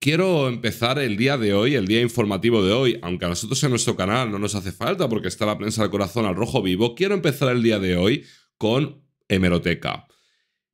Quiero empezar el día de hoy, el día informativo de hoy, aunque a nosotros en nuestro canal no nos hace falta porque está la prensa del corazón al rojo vivo, quiero empezar el día de hoy con hemeroteca.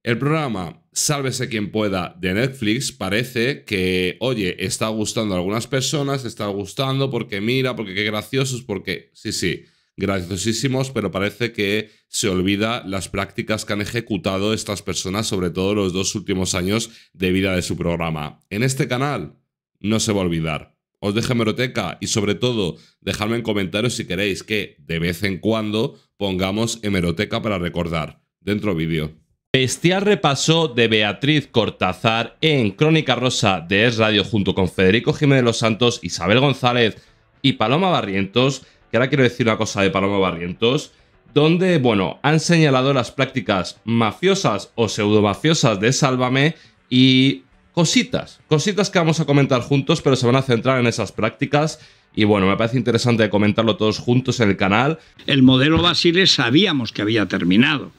El programa Sálvese quien pueda de Netflix parece que, oye, está gustando a algunas personas, está gustando porque mira, porque qué graciosos, porque sí, sí, graciosísimos, pero parece que se olvida las prácticas que han ejecutado estas personas, sobre todo los dos últimos años de vida de su programa. En este canal no se va a olvidar. Os dejo hemeroteca y sobre todo dejadme en comentarios si queréis que de vez en cuando pongamos hemeroteca para recordar. Dentro vídeo. Bestial repaso de Beatriz Cortázar en Crónica Rosa de Es Radio junto con Federico Jiménez Los Santos, Isabel González y Paloma Barrientos ahora quiero decir una cosa de Paloma Barrientos, donde, bueno, han señalado las prácticas mafiosas o pseudo-mafiosas de Sálvame y cositas, cositas que vamos a comentar juntos, pero se van a centrar en esas prácticas. Y bueno, me parece interesante comentarlo todos juntos en el canal. El modelo Basile sabíamos que había terminado.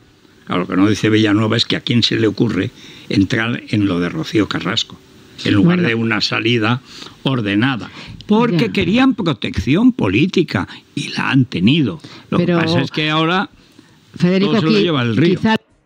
a lo que no dice Villanueva es que a quién se le ocurre entrar en lo de Rocío Carrasco, en lugar de una salida ordenada porque querían protección política y la han tenido. Lo que pasa es que ahora Federico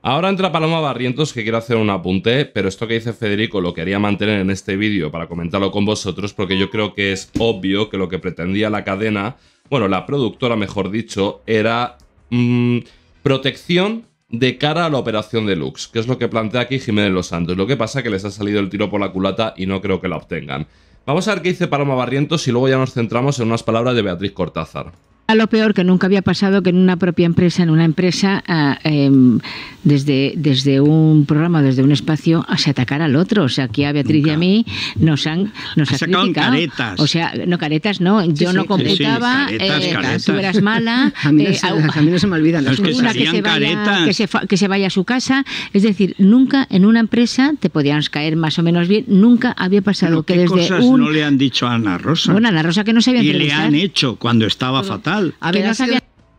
Ahora entra Paloma Barrientos que quiero hacer un apunte, pero esto que dice Federico lo quería mantener en este vídeo para comentarlo con vosotros porque yo creo que es obvio que lo que pretendía la cadena, bueno, la productora mejor dicho, era mm, protección de cara a la operación de deluxe, que es lo que plantea aquí Jiménez Los Santos. Lo que pasa es que les ha salido el tiro por la culata y no creo que la obtengan. Vamos a ver qué dice Paloma Barrientos y luego ya nos centramos en unas palabras de Beatriz Cortázar lo peor que nunca había pasado que en una propia empresa, en una empresa, ah, em, desde, desde un programa, desde un espacio, se atacar al otro. O sea, aquí a Beatriz y a mí nos han nos caretas. O sea, no caretas, no. Yo no completaba, eh, tú eras mala. Eh, a, mí no se, me olvidan las cosas. que se, vaya, que, se, vaya a su casa. Es decir, nunca en una empresa te podíamos caer más o menos bien. Nunca había pasado que desde cosas no le han dicho a Ana Rosa? Bueno, Ana Rosa que no sabía Y le han hecho cuando estaba fatal.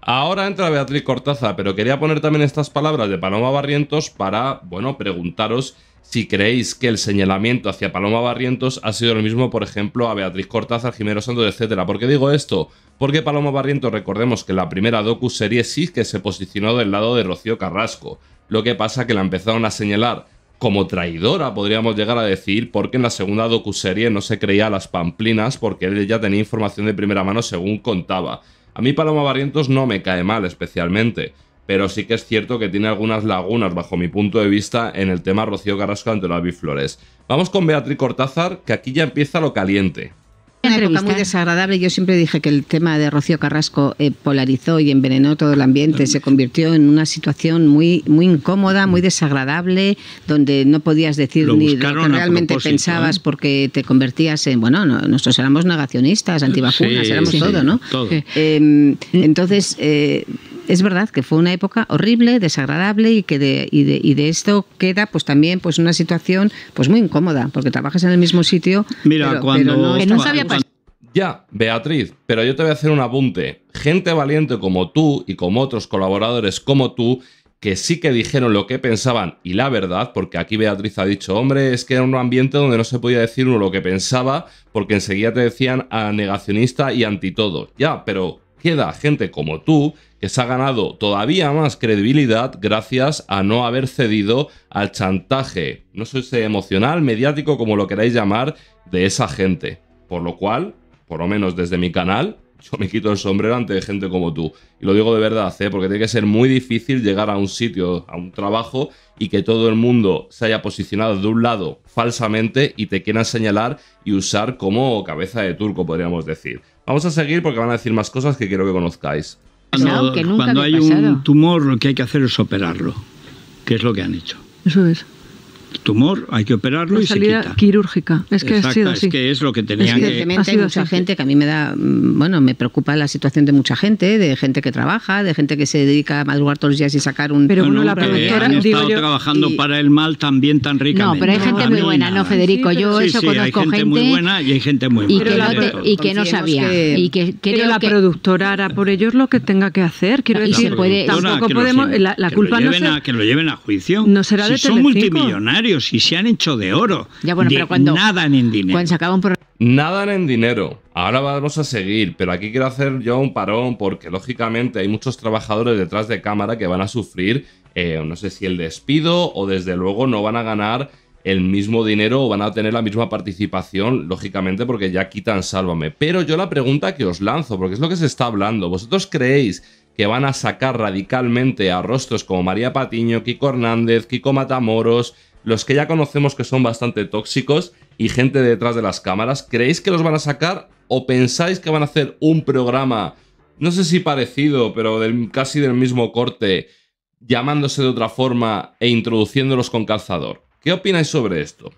Ahora entra Beatriz Cortaza, pero quería poner también estas palabras de Paloma Barrientos para, bueno, preguntaros si creéis que el señalamiento hacia Paloma Barrientos ha sido lo mismo, por ejemplo, a Beatriz Cortaza, Jiménez Santos, etcétera. ¿Por qué digo esto? Porque Paloma Barrientos, recordemos que en la primera docu-serie sí que se posicionó del lado de Rocío Carrasco. Lo que pasa que la empezaron a señalar como traidora, podríamos llegar a decir, porque en la segunda docu serie no se creía a las pamplinas porque él ya tenía información de primera mano según contaba. A mí Paloma Barrientos no me cae mal especialmente, pero sí que es cierto que tiene algunas lagunas bajo mi punto de vista en el tema Rocío Carrasco ante Flores. Vamos con Beatriz Cortázar, que aquí ya empieza lo caliente una época muy desagradable. Yo siempre dije que el tema de Rocío Carrasco eh, polarizó y envenenó todo el ambiente. Se convirtió en una situación muy, muy incómoda, muy desagradable, donde no podías decir ni lo que realmente pensabas porque te convertías en. Bueno, nosotros éramos negacionistas, antivacunas, éramos todo, ¿no? Eh, entonces eh, es verdad que fue una época horrible, desagradable y que de, esto queda pues también pues una situación pues muy incómoda, porque trabajas en el mismo sitio. Mira, cuando, sabía ya, Beatriz, pero yo te voy a hacer un apunte. Gente valiente como tú y como otros colaboradores como tú, que sí que dijeron lo que pensaban y la verdad, porque aquí Beatriz ha dicho, hombre, es que era un ambiente donde no se podía decir uno lo que pensaba, porque enseguida te decían a negacionista y anti todo. Ya, pero queda gente como tú que se ha ganado todavía más credibilidad gracias a no haber cedido al chantaje, no sé si emocional, mediático, como lo queráis llamar, de esa gente. Por lo cual, por lo menos desde mi canal, yo me quito el sombrero ante gente como tú. Y lo digo de verdad, ¿eh? porque tiene que ser muy difícil llegar a un sitio, a un trabajo, y que todo el mundo se haya posicionado de un lado falsamente y te quieran señalar y usar como cabeza de turco, podríamos decir. Vamos a seguir porque van a decir más cosas que quiero que conozcáis. Cuando, hay un tumor, lo que hay que hacer es operarlo, que es lo que han hecho. Eso es tumor, hay que operarlo y salida se quita. quirúrgica. Es que, Exacto, ha sido es que es lo que tenían Evidentemente que... hay mucha gente que a mí me da, mm, bueno, me preocupa la situación de mucha gente, de gente que trabaja, de gente que se dedica a madrugar todos los días y sacar un... Pero bueno, la promotora... Han estado yo, trabajando para el mal también tan rica. No, pero hay gente muy buena, ¿no, Federico? Sí, yo sí, eso sí, conozco hay gente, muy buena y hay gente muy mala. Y, que no, sabía. Y que, la productora hará por ellos lo que tenga que hacer. Quiero decir, tampoco podemos... La culpa no es Que lo lleven a juicio. No será de Son multimillonarios y se han hecho de oro. Ya nadan en dinero. Cuando se Nadan en dinero. Ahora vamos a seguir, pero aquí quiero hacer yo un parón porque lógicamente hay muchos trabajadores detrás de cámara que van a sufrir, eh, no sé si el despido o desde luego no van a ganar el mismo dinero o van a tener la misma participación, lógicamente, porque ya quitan Sálvame. Pero yo la pregunta que os lanzo, porque es lo que se está hablando, ¿vosotros creéis que van a sacar radicalmente a rostros como María Patiño, Kiko Hernández, Kiko Matamoros, los que ya conocemos que son bastante tóxicos y gente detrás de las cámaras, ¿creéis que los van a sacar o pensáis que van a hacer un programa, no sé si parecido, pero del, casi del mismo corte, llamándose de otra forma e introduciéndolos con calzador? ¿Qué opináis sobre esto?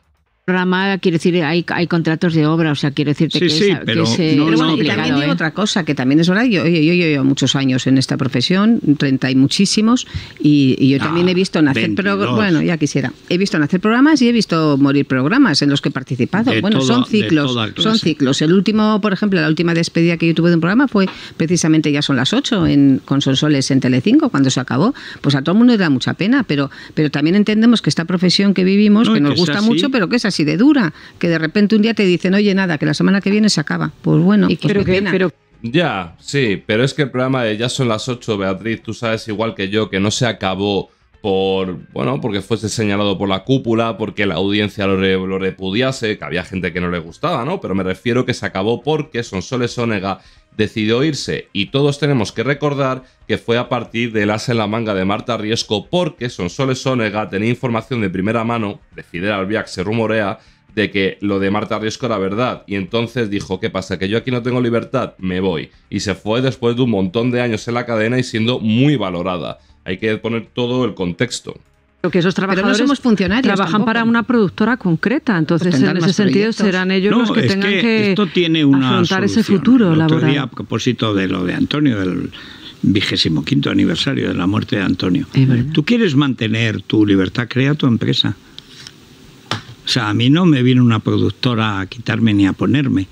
programa, quiero decir, hay, hay contratos de obra, o sea, quiero decirte que, es, y también digo ¿eh? otra cosa, que también es verdad, yo, yo, yo, llevo muchos años en esta profesión, 30 y muchísimos, y, yo también he ah, visto nacer, pero bueno, ya quisiera, he visto nacer programas y he visto morir programas en los que he participado. bueno, son ciclos, son ciclos. El último, por ejemplo, la última despedida que yo tuve de un programa fue precisamente ya son las 8 en, con Sonsoles en Telecinco, cuando se acabó, pues a todo el mundo le da mucha pena, pero, pero también entendemos que esta profesión que vivimos, que nos gusta mucho, pero que es así así de dura, que de repente un día te dicen, oye, nada, que la semana que viene se acaba. Pues bueno, y pues que, Ya, sí, pero es que el programa de Ya son las 8, Beatriz, tú sabes igual que yo que no se acabó por, bueno, porque fuese señalado por la cúpula, porque la audiencia lo, repudiase, que había gente que no le gustaba, ¿no? Pero me refiero que se acabó porque Sonsoles Onega decidió irse y todos tenemos que recordar que fue a partir del as en la manga de Marta Riesco porque Sonsoles Onega tenía información de primera mano, de Fidel Albiac se rumorea, de que lo de Marta Riesco era verdad. Y entonces dijo, ¿qué pasa? Que yo aquí no tengo libertad, me voy. Y se fue después de un montón de años en la cadena y siendo muy valorada. Hay que poner todo el contexto. Lo que esos trabajadores no somos funcionarios trabajan para una productora concreta, entonces pues en ese sentido serán ellos los que tengan que, esto tiene una afrontar ese futuro a propósito de lo de Antonio, del vigésimo quinto aniversario de la muerte de Antonio. Tú quieres mantener tu libertad, crea tu empresa. O sea, a mí no me viene una productora a quitarme ni a ponerme.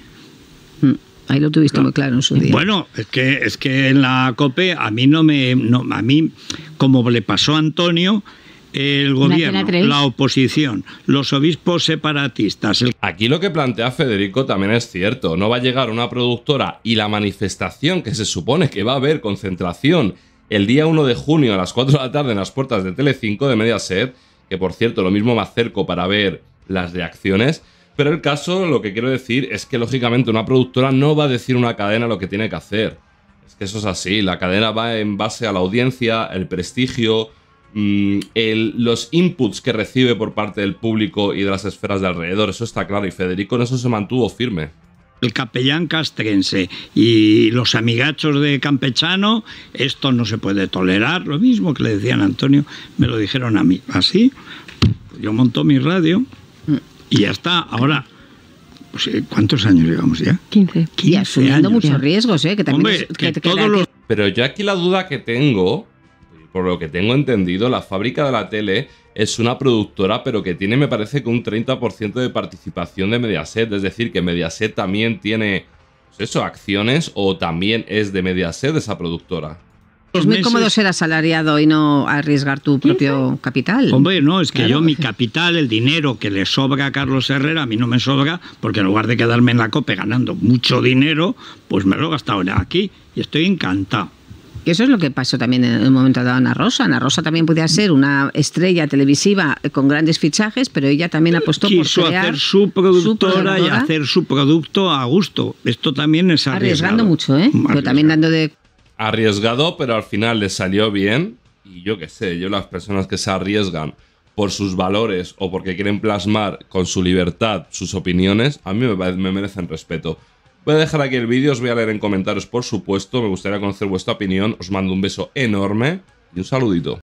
Ahí lo tuviste claro. muy claro en su día. Bueno, es que, es que en la COPE a mí no me... a mí, como le pasó a Antonio, el gobierno, la oposición, los obispos separatistas. Aquí lo que plantea Federico también es cierto. No va a llegar una productora y la manifestación que se supone que va a haber concentración el día 1 de junio a las 4 de la tarde en las puertas de Telecinco de Mediaset, que por cierto lo mismo me acerco para ver las reacciones. Pero el caso, lo que quiero decir es que lógicamente una productora no va a decir una cadena lo que tiene que hacer. Es que eso es así, la cadena va en base a la audiencia, el prestigio, mm, los inputs que recibe por parte del público y de las esferas de alrededor, eso está claro, y Federico en eso se mantuvo firme. El capellán castrense y los amigachos de Campechano, esto no se puede tolerar, lo mismo que le decían a Antonio, me lo dijeron a mí. Así, ¿Ah, pues yo monto mi radio mm. Y ya está. Ahora, pues, eh, ¿cuántos años llevamos ya? 15. ya, asumiendo muchos riesgos, ¿eh? Que también Pero yo aquí la duda que tengo, por lo que tengo entendido, la fábrica de la tele es una productora, pero que tiene, me parece, que un 30% de participación de Mediaset. Es decir, que Mediaset también tiene, pues eso, acciones o también es de Mediaset esa productora. Es muy cómodo ser asalariado y no arriesgar tu propio capital. Hombre, no, es que yo mi capital, el dinero que le sobra a Carlos Herrera, a mí no me sobra, porque en lugar de quedarme en la COPE ganando mucho dinero, pues me lo he gastado aquí y estoy encantado. Y eso es lo que pasó también en el momento de Ana Rosa. Ana Rosa también podía ser una estrella televisiva con grandes fichajes, pero ella también apostó por crear hacer su productora, y hacer su producto a gusto. Esto también es arriesgando mucho, ¿eh? Pero también dando de arriesgado, pero al final le salió bien. Y yo qué sé, yo las personas que se arriesgan por sus valores o porque quieren plasmar con su libertad sus opiniones, a mí me, me merecen respeto. Voy a dejar aquí el vídeo, os voy a leer en comentarios, por supuesto. Me gustaría conocer vuestra opinión. Os mando un beso enorme y un saludito.